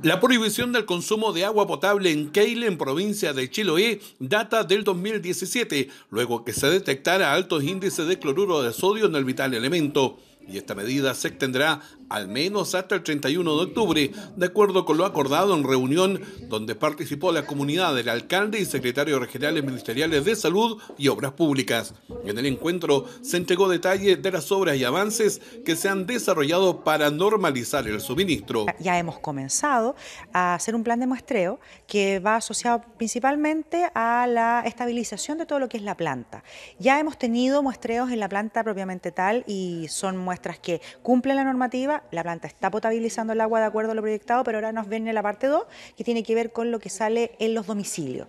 La prohibición del consumo de agua potable en Keile, en provincia de Chiloé, data del 2017, luego que se detectara altos índices de cloruro de sodio en el vital elemento y esta medida se extenderá al menos hasta el 31 de octubre, de acuerdo con lo acordado en reunión donde participó la comunidad del alcalde y secretario regionales ministeriales de Salud y Obras Públicas. En el encuentro se entregó detalle de las obras y avances que se han desarrollado para normalizar el suministro. Ya hemos comenzado a hacer un plan de muestreo que va asociado principalmente a la estabilización de todo lo que es la planta. Ya hemos tenido muestreos en la planta propiamente tal y son muestreos muestras que cumplen la normativa, la planta está potabilizando el agua de acuerdo a lo proyectado, pero ahora nos viene la parte 2 que tiene que ver con lo que sale en los domicilios,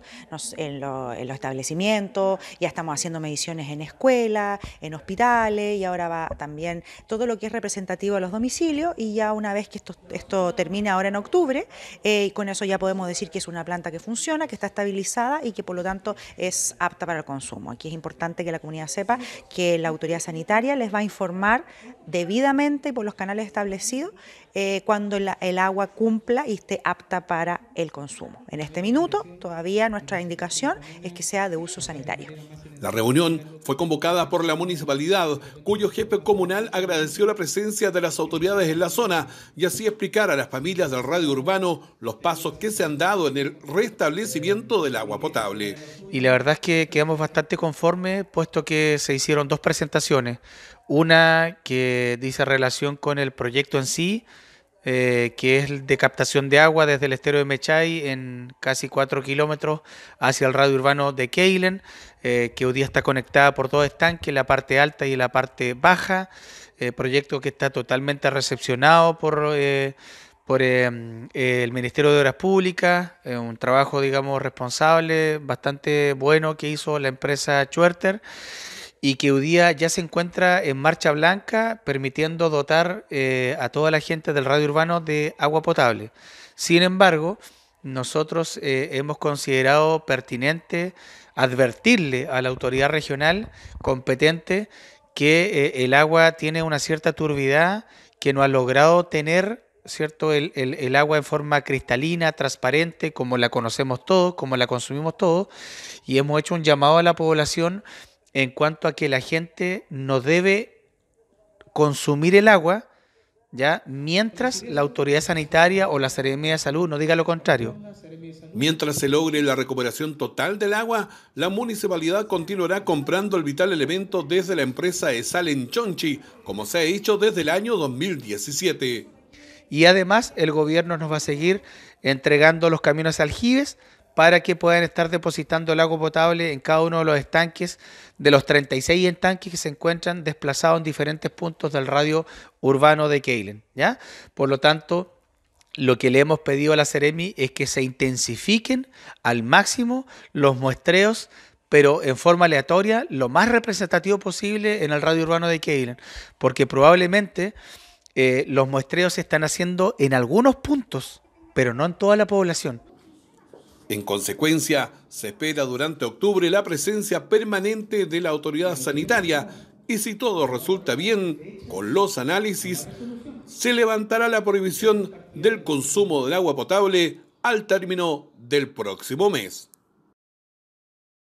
en, los establecimientos, ya estamos haciendo mediciones en escuelas, en hospitales y ahora va también todo lo que es representativo a los domicilios y ya una vez que esto, esto termina ahora en octubre, eh, y con eso ya podemos decir que es una planta que funciona, que está estabilizada y que por lo tanto es apta para el consumo. Aquí es importante que la comunidad sepa que la autoridad sanitaria les va a informar debidamente y por los canales establecidos eh, cuando el agua cumpla y esté apta para el consumo. En este minuto todavía nuestra indicación es que sea de uso sanitario. La reunión fue convocada por la municipalidad, cuyo jefe comunal agradeció la presencia de las autoridades en la zona y así explicar a las familias del radio urbano los pasos que se han dado en el restablecimiento del agua potable. Y la verdad es que quedamos bastante conformes, puesto que se hicieron dos presentaciones. Una que dice relación con el proyecto en sí eh, que es de captación de agua desde el estero de Mechay en casi 4 kilómetros hacia el radio urbano de Keilen, eh, que hoy día está conectada por dos estanques, la parte alta y la parte baja, eh, proyecto que está totalmente recepcionado por por el Ministerio de Obras Públicas, un trabajo, digamos, responsable, bastante bueno que hizo la empresa Schwerter y que hoy día ya se encuentra en marcha blanca, permitiendo dotar eh, a toda la gente del radio urbano de agua potable. Sin embargo, nosotros eh, hemos considerado pertinente advertirle a la autoridad regional competente que eh, el agua tiene una cierta turbidad, que no ha logrado tener cierto el, el agua en forma cristalina, transparente, como la conocemos todos, como la consumimos todos, y hemos hecho un llamado a la población en cuanto a que la gente no debe consumir el agua, ¿ya? Mientras la autoridad sanitaria o la Seremia de Salud no diga lo contrario. Mientras se logre la recuperación total del agua, la municipalidad continuará comprando el vital elemento desde la empresa Sal en Chonchi, como se ha hecho desde el año 2017. Y además el gobierno nos va a seguir entregando los camiones aljibes para que puedan estar depositando el agua potable en cada uno de los estanques, de los 36 estanques que se encuentran desplazados en diferentes puntos del radio urbano de Keilen. ¿ya? Por lo tanto, lo que le hemos pedido a la Ceremi es que se intensifiquen al máximo los muestreos, pero en forma aleatoria, lo más representativo posible en el radio urbano de Keilen, porque probablemente eh, los muestreos se están haciendo en algunos puntos, pero no en toda la población. En consecuencia, se espera durante octubre la presencia permanente de la autoridad sanitaria y si todo resulta bien con los análisis, se levantará la prohibición del consumo del agua potable al término del próximo mes.